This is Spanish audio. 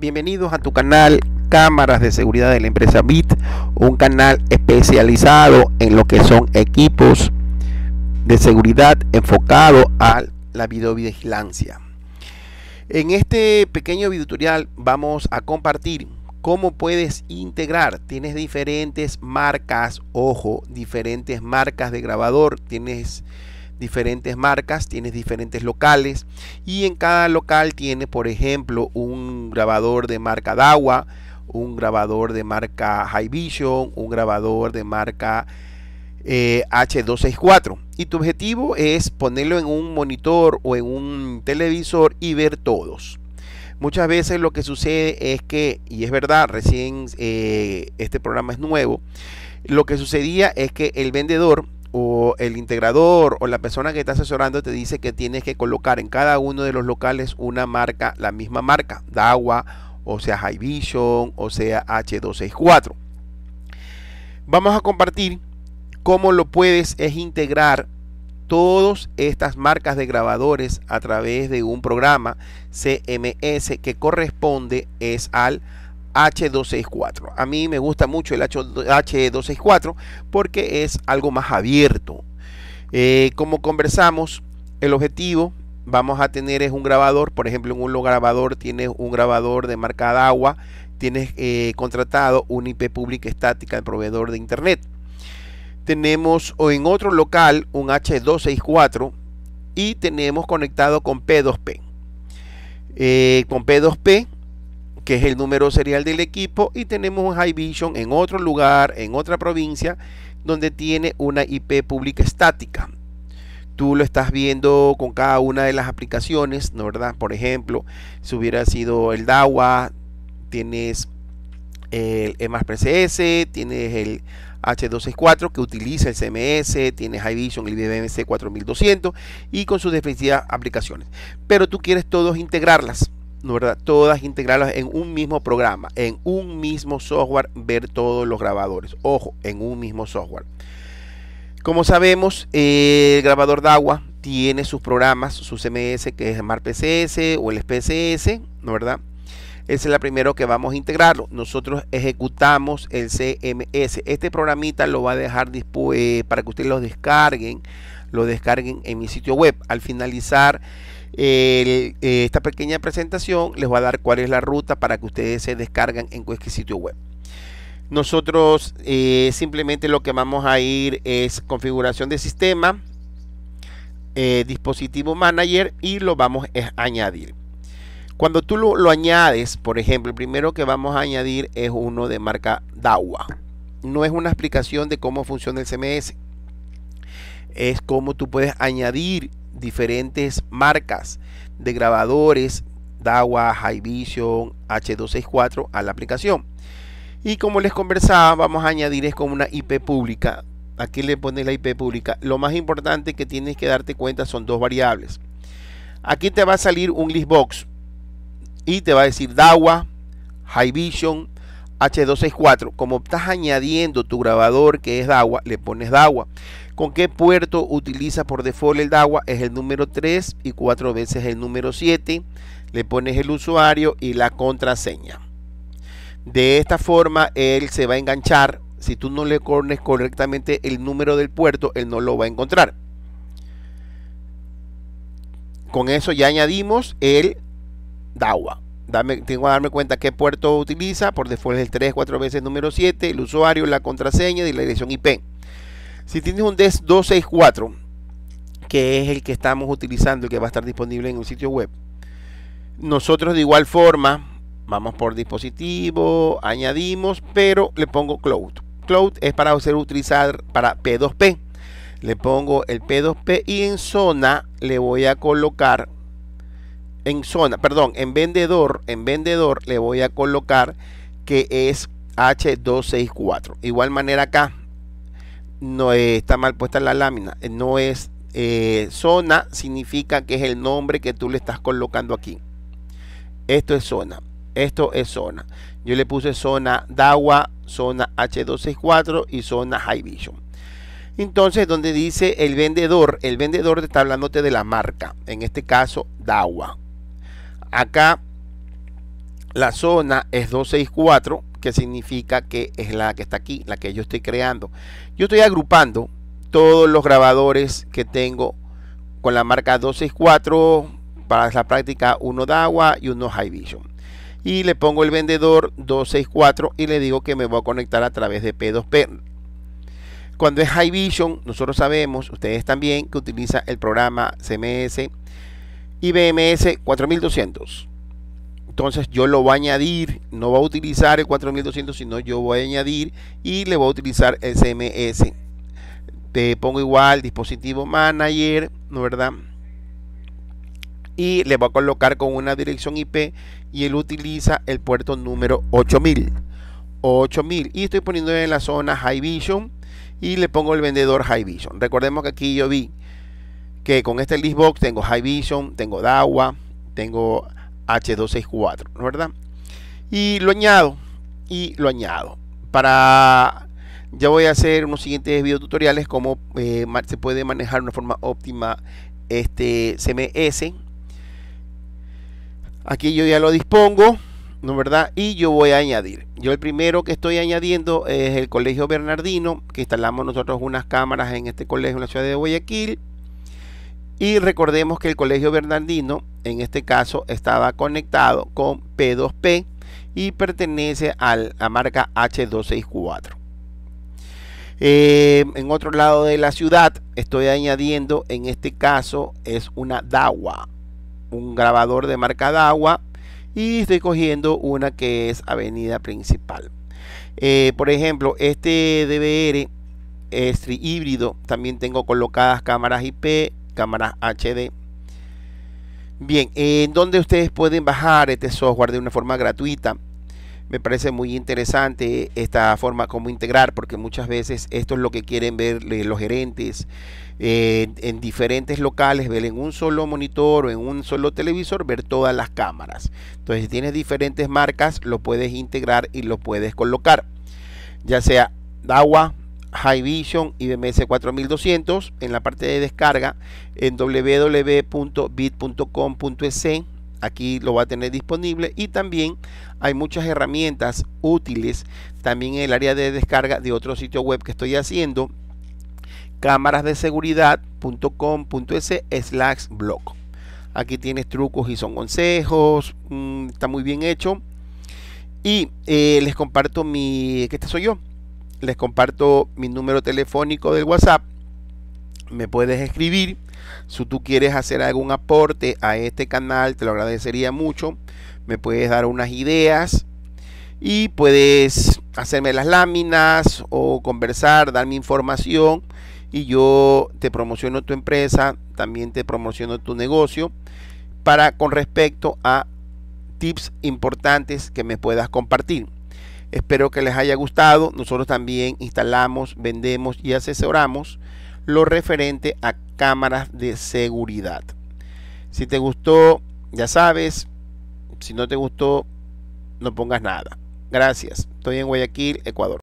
Bienvenidos a tu canal Cámaras de Seguridad de la empresa BIT, un canal especializado en lo que son equipos de seguridad enfocado a la videovigilancia. En este pequeño tutorial vamos a compartir cómo puedes integrar. Tienes diferentes marcas, ojo, diferentes marcas de grabador, tienes diferentes marcas, tienes diferentes locales y en cada local tiene, por ejemplo, un grabador de marca Dawa, un grabador de marca High Vision, un grabador de marca H264. Eh, y tu objetivo es ponerlo en un monitor o en un televisor y ver todos. Muchas veces lo que sucede es que, y es verdad, recién eh, este programa es nuevo, lo que sucedía es que el vendedor o el integrador o la persona que está asesorando te dice que tienes que colocar en cada uno de los locales una marca, la misma marca, DAWA, o sea High Vision, o sea H264. Vamos a compartir cómo lo puedes es integrar todas estas marcas de grabadores a través de un programa CMS que corresponde es al H264. A mí me gusta mucho el H264 porque es algo más abierto. Eh, como conversamos, el objetivo vamos a tener es un grabador, por ejemplo, en un grabador tienes un grabador de marca agua, tienes eh, contratado un IP pública estática del proveedor de internet. Tenemos o en otro local un H264 y tenemos conectado con P2P. Eh, con P2P que es el número serial del equipo, y tenemos un High Vision en otro lugar, en otra provincia, donde tiene una IP pública estática. Tú lo estás viendo con cada una de las aplicaciones, ¿no verdad? Por ejemplo, si hubiera sido el DAWA, tienes el pcs, tienes el H264 que utiliza el CMS, tienes High Vision, el BBMC 4200 y con sus diferentes aplicaciones. Pero tú quieres todos integrarlas. Todas integrarlas en un mismo programa, en un mismo software, ver todos los grabadores. Ojo, en un mismo software. Como sabemos, eh, el grabador de agua tiene sus programas, su CMS, que es el PCS o el SPSS, ¿no verdad? ese es la primero que vamos a integrarlo. Nosotros ejecutamos el CMS. Este programita lo va a dejar eh, para que ustedes lo descarguen, lo descarguen en mi sitio web. Al finalizar eh, esta pequeña presentación les va a dar cuál es la ruta para que ustedes se descargan en cualquier sitio web. Nosotros eh, simplemente lo que vamos a ir es configuración de sistema, eh, dispositivo manager y lo vamos a añadir. Cuando tú lo, añades, por ejemplo, el primero que vamos a añadir es uno de marca DAWA. No es una explicación de cómo funciona el CMS. Es cómo tú puedes añadir diferentes marcas de grabadores, DAWA, High Vision, H264 a la aplicación. Y como les conversaba, vamos a añadir es con una IP pública. Aquí le pones la IP pública. Lo más importante que tienes que darte cuenta son dos variables. Aquí te va a salir un listbox y te va a decir DAWA, High Vision, H264. Como estás añadiendo tu grabador que es DAWA, le pones DAWA con qué puerto utiliza por default el DAWA es el número 3 y 4 veces el número 7. Le pones el usuario y la contraseña. De esta forma él se va a enganchar. Si tú no le corres correctamente el número del puerto, él no lo va a encontrar. Con eso ya añadimos el DAWA. tengo que darme cuenta qué puerto utiliza. Por default es el 3, 4 veces número 7, el usuario, la contraseña y la dirección IP. Si tienes un DES 264, que es el que estamos utilizando y que va a estar disponible en un sitio web, nosotros de igual forma vamos por dispositivo, añadimos, pero le pongo Cloud. Cloud es para ser utilizar para P2P. Le pongo el P2P y en zona le voy a colocar en zona, perdón, en vendedor, en vendedor le voy a colocar que es H264. Igual manera acá no está mal puesta la lámina, eh, no es eh, zona, significa que es el nombre que tú le estás colocando aquí. Esto es zona, esto es zona. Yo le puse zona DAWA, zona H264 y zona High Vision. Entonces, donde dice el vendedor, el vendedor te está hablándote de la marca, en este caso DAWA. Acá la zona es 264 que significa que es la que está aquí, la que yo estoy creando. Yo estoy agrupando todos los grabadores que tengo con la marca 264 para la práctica uno agua y uno High Vision. Y le pongo el vendedor 264 y le digo que me voy a conectar a través de P2P. Cuando es High Vision, nosotros sabemos, ustedes también, que utiliza el programa CMS IBMS 4200 entonces yo lo voy a añadir, no va a utilizar el 4200, sino yo voy a añadir y le voy a utilizar SMS. Te pongo igual dispositivo manager, ¿no verdad? Y le voy a colocar con una dirección IP y él utiliza el puerto número 8000. 8000 y estoy poniendo en la zona High Vision y le pongo el vendedor High Vision. Recordemos que aquí yo vi que con este listbox tengo High Vision, tengo DAWA, tengo H264, ¿no verdad? Y lo añado, y lo añado. Para, ya voy a hacer unos siguientes videotutoriales cómo eh, se puede manejar de una forma óptima este CMS. Aquí yo ya lo dispongo, ¿no verdad? Y yo voy a añadir. Yo el primero que estoy añadiendo es el Colegio Bernardino, que instalamos nosotros unas cámaras en este colegio en la ciudad de Guayaquil. Y recordemos que el Colegio Bernardino en este caso estaba conectado con P2P y pertenece a la marca H264. Eh, en otro lado de la ciudad estoy añadiendo, en este caso es una DAWA, un grabador de marca DAWA y estoy cogiendo una que es avenida principal. Eh, por ejemplo, este DVR es híbrido también tengo colocadas cámaras IP, cámaras HD Bien, ¿en donde dónde ustedes pueden bajar este software de una forma gratuita? Me parece muy interesante esta forma como integrar, porque muchas veces esto es lo que quieren ver eh, los gerentes eh, en diferentes locales, ver en un solo monitor o en un solo televisor, ver todas las cámaras. Entonces, si tienes diferentes marcas, lo puedes integrar y lo puedes colocar, ya sea agua, High Vision bms 4200 en la parte de descarga en www.bit.com.es aquí lo va a tener disponible y también hay muchas herramientas útiles también en el área de descarga de otro sitio web que estoy haciendo cámaras de e slash blog aquí tienes trucos y son consejos mm, está muy bien hecho y eh, les comparto mi que este soy yo les comparto mi número telefónico del WhatsApp. Me puedes escribir. Si tú quieres hacer algún aporte a este canal, te lo agradecería mucho. Me puedes dar unas ideas y puedes hacerme las láminas o conversar, darme información y yo te promociono tu empresa, también te promociono tu negocio para con respecto a tips importantes que me puedas compartir. Espero que les haya gustado. Nosotros también instalamos, vendemos y asesoramos lo referente a cámaras de seguridad. Si te gustó, ya sabes. Si no te gustó, no pongas nada. Gracias. Estoy en Guayaquil, Ecuador.